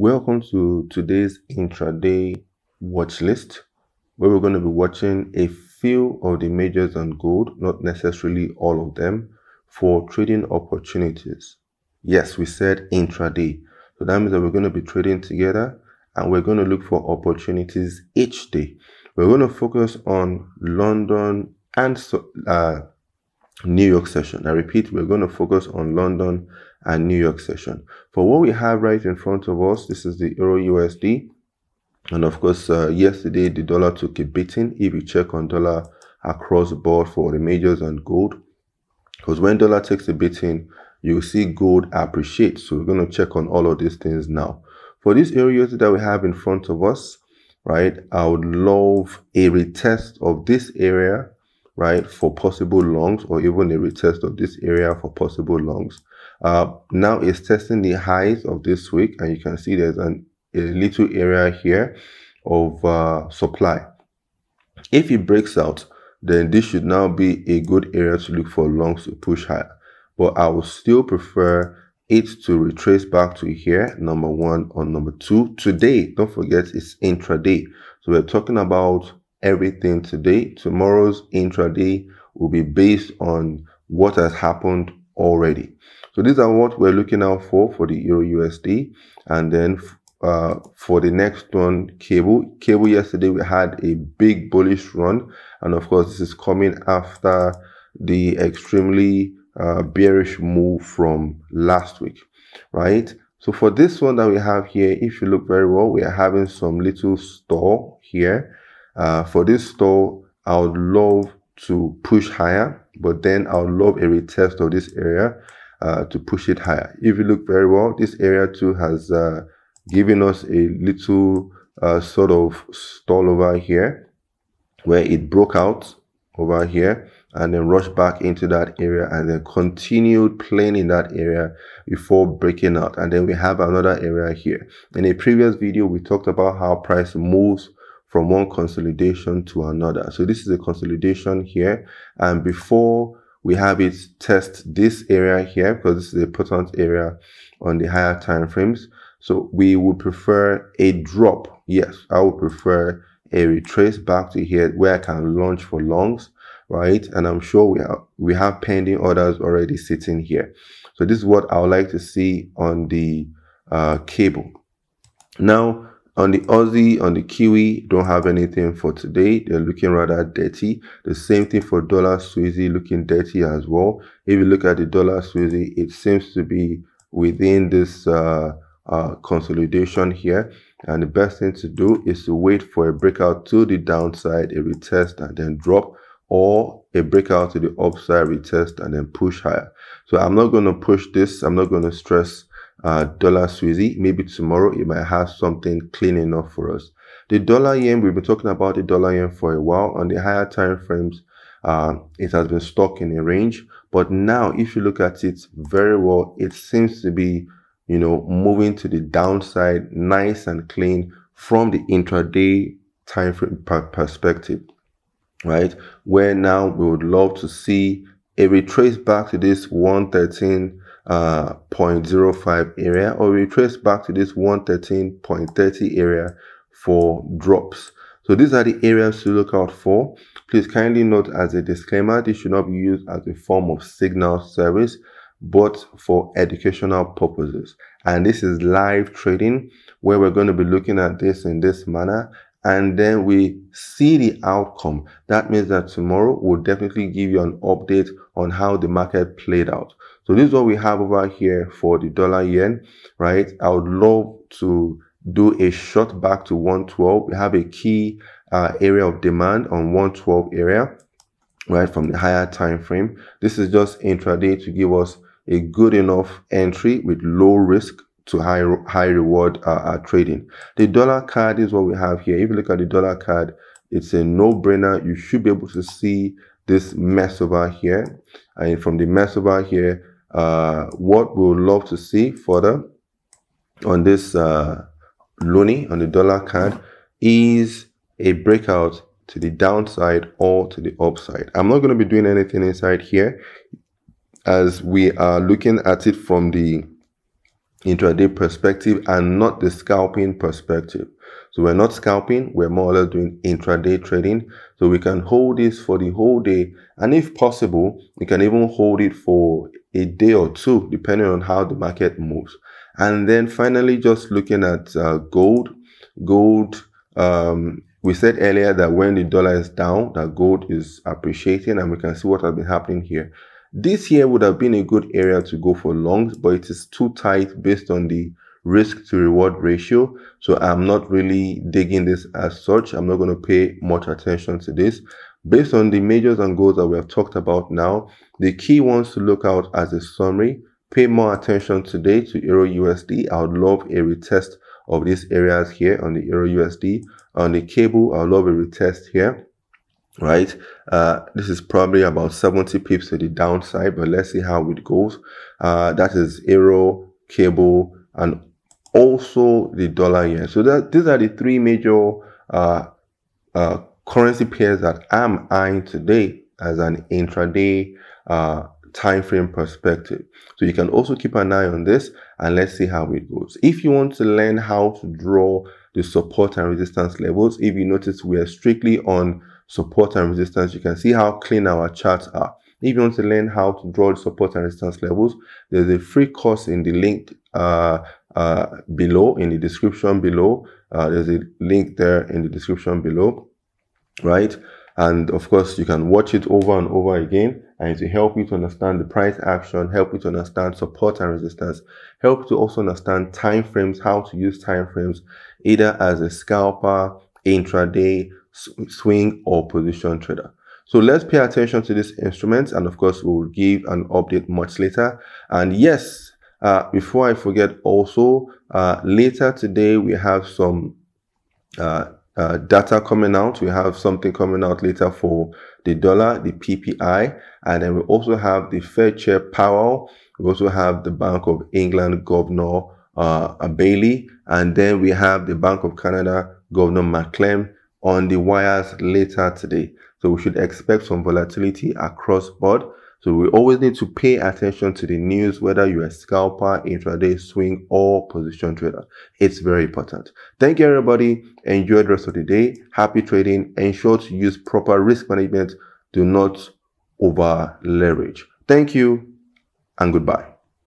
Welcome to today's intraday watch list, where we're going to be watching a few of the majors on gold, not necessarily all of them, for trading opportunities. Yes, we said intraday. So that means that we're going to be trading together and we're going to look for opportunities each day. We're going to focus on London and uh, New York session. I repeat, we're going to focus on London and New York session. For what we have right in front of us, this is the Euro USD. And of course, uh, yesterday the dollar took a beating. If you check on dollar across the board for the majors and gold, because when dollar takes a beating, you see gold appreciate. So we're going to check on all of these things now. For these areas that we have in front of us, right, I would love a retest of this area right, for possible lungs or even a retest of this area for possible lungs. Uh, now it's testing the highs of this week and you can see there's an, a little area here of uh, supply. If it breaks out, then this should now be a good area to look for lungs to push higher. But I would still prefer it to retrace back to here, number one or number two. Today, don't forget it's intraday. So we're talking about everything today. Tomorrow's intraday will be based on what has happened already. So these are what we're looking out for for the Euro USD. And then uh, for the next one, cable. Cable yesterday we had a big bullish run. And of course, this is coming after the extremely uh, bearish move from last week, right? So for this one that we have here, if you look very well, we are having some little stall here uh, for this store, I would love to push higher, but then I would love a retest of this area uh, to push it higher. If you look very well, this area too has uh, given us a little uh, sort of stall over here where it broke out over here and then rushed back into that area and then continued playing in that area before breaking out and then we have another area here in a previous video we talked about how price moves from one consolidation to another. So this is a consolidation here. And before we have it test this area here, because this is a potent area on the higher time frames. So we would prefer a drop. Yes, I would prefer a retrace back to here where I can launch for longs, right? And I'm sure we have, we have pending orders already sitting here. So this is what I would like to see on the uh, cable. Now, on the Aussie, on the Kiwi, don't have anything for today. They're looking rather dirty. The same thing for dollar Swissy looking dirty as well. If you look at the dollar Swissy, it seems to be within this uh, uh, consolidation here. And the best thing to do is to wait for a breakout to the downside, a retest and then drop or a breakout to the upside retest and then push higher. So I'm not going to push this. I'm not going to stress uh, dollar Swissy. Maybe tomorrow it might have something clean enough for us. The dollar yen, we've been talking about the dollar yen for a while. On the higher time frames, uh, it has been stuck in a range. But now, if you look at it very well, it seems to be, you know, moving to the downside nice and clean from the intraday time frame perspective, right? Where now we would love to see a retrace back to this 113 uh, 0.05 area or we trace back to this 113.30 area for drops. So these are the areas to look out for. Please kindly note as a disclaimer, this should not be used as a form of signal service, but for educational purposes. And this is live trading where we're going to be looking at this in this manner and then we see the outcome. That means that tomorrow will definitely give you an update on how the market played out. So this is what we have over here for the dollar yen, right? I would love to do a shot back to 112. We have a key uh, area of demand on 112 area, right? From the higher time frame. This is just intraday to give us a good enough entry with low risk to high high reward uh, uh, trading. The dollar card is what we have here. If you look at the dollar card, it's a no-brainer. You should be able to see this mess over here. And from the mess over here, uh, what we would love to see further on this uh, loony, on the dollar card, is a breakout to the downside or to the upside. I'm not going to be doing anything inside here as we are looking at it from the intraday perspective and not the scalping perspective. So we're not scalping, we're more or less doing intraday trading. So we can hold this for the whole day. And if possible, we can even hold it for a day or two, depending on how the market moves. And then finally, just looking at uh, gold. Gold, um, we said earlier that when the dollar is down, that gold is appreciating, and we can see what has been happening here. This year would have been a good area to go for longs, but it is too tight based on the risk to reward ratio. So I'm not really digging this as such. I'm not going to pay much attention to this. Based on the majors and goals that we have talked about now, the key ones to look out as a summary, pay more attention today to Euro USD. I would love a retest of these areas here on the Euro USD. On the cable, I would love a retest here right? Uh, this is probably about 70 pips to the downside, but let's see how it goes. Uh, that is Euro, Cable, and also the dollar yen. So that these are the three major uh, uh currency pairs that I'm eyeing today as an intraday uh, time frame perspective. So you can also keep an eye on this and let's see how it goes. If you want to learn how to draw the support and resistance levels, if you notice we are strictly on support and resistance, you can see how clean our charts are. If you want to learn how to draw support and resistance levels, there's a free course in the link uh, uh, below, in the description below. Uh, there's a link there in the description below, right? And of course, you can watch it over and over again. And it will help you to understand the price action, help you to understand support and resistance, help you to also understand time frames, how to use time frames, either as a scalper, intraday, swing or position trader. So let's pay attention to this instrument and of course we'll give an update much later. And yes, uh, before I forget also, uh, later today we have some uh, uh data coming out. We have something coming out later for the dollar, the PPI, and then we also have the Fed Chair Powell. We also have the Bank of England Governor uh, Bailey, and then we have the Bank of Canada Governor McClellan on the wires later today. So we should expect some volatility across board. So we always need to pay attention to the news, whether you're a scalper, intraday swing, or position trader. It's very important. Thank you, everybody. Enjoy the rest of the day. Happy trading. Ensure to use proper risk management. Do not over leverage. Thank you and goodbye.